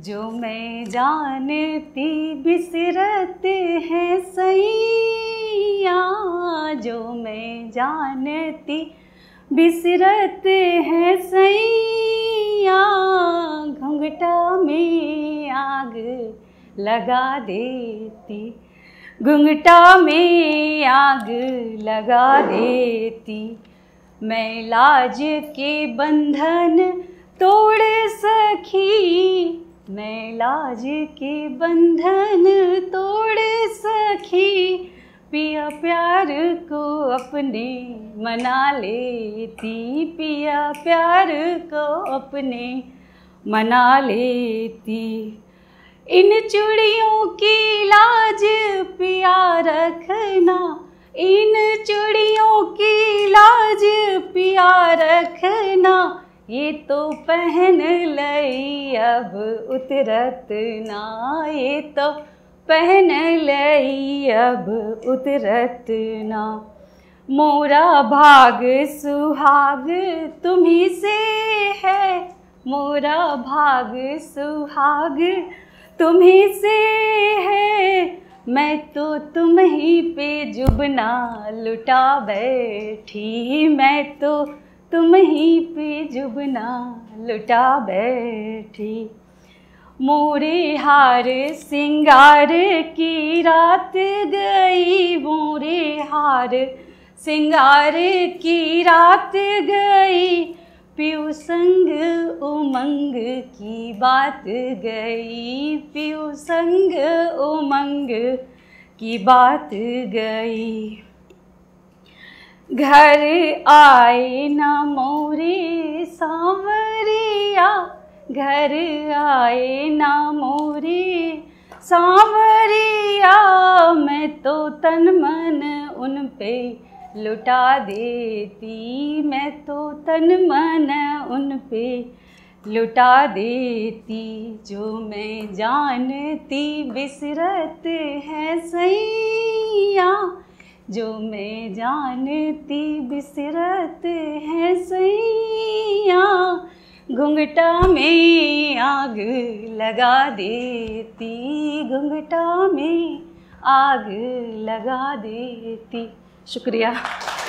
जो मैं जानती बिसरत है सैया जो मैं जानती बिसरत है सैया घुंघटा में आग लगा देती घुंघटा में आग लगा देती मैं लाज के बंधन तोड़ सखी मैं लाज के बंधन तोड़ सखी पिया प्यार को अपने मना लेती पिया प्यार को अपने मना लेती इन चूड़ियों की लाज पिया रखना इन चूड़ियों की लाज पिया रखना ये तो पहन लई अब उतरत ना ये तो पहन लई अब उतरत ना मोरा भाग सुहाग तुम्ही से है मोरा भाग सुहाग तुम्ही से है मैं तो तुम ही पे जुबना लुटा बैठी मैं तो तुम ही पे जुबना लुटा बैठी मोरे हार सिंगार की रात गई मोरे हार सिंगार की रात गई पियू संग उमंग की बात गई पियू संग उमंग की बात गई घर आए न मोरी सांवरिया घर आए न मोरी सांवरिया मैं तो तन मन उन पे लुटा देती मैं तो तन मन उन पे लुटा देती जो मैं जानती बिसरत है सर जो मैं जानती बिसरत है सैया घुंघटा में आग लगा देती घुंघटा में आग लगा देती शुक्रिया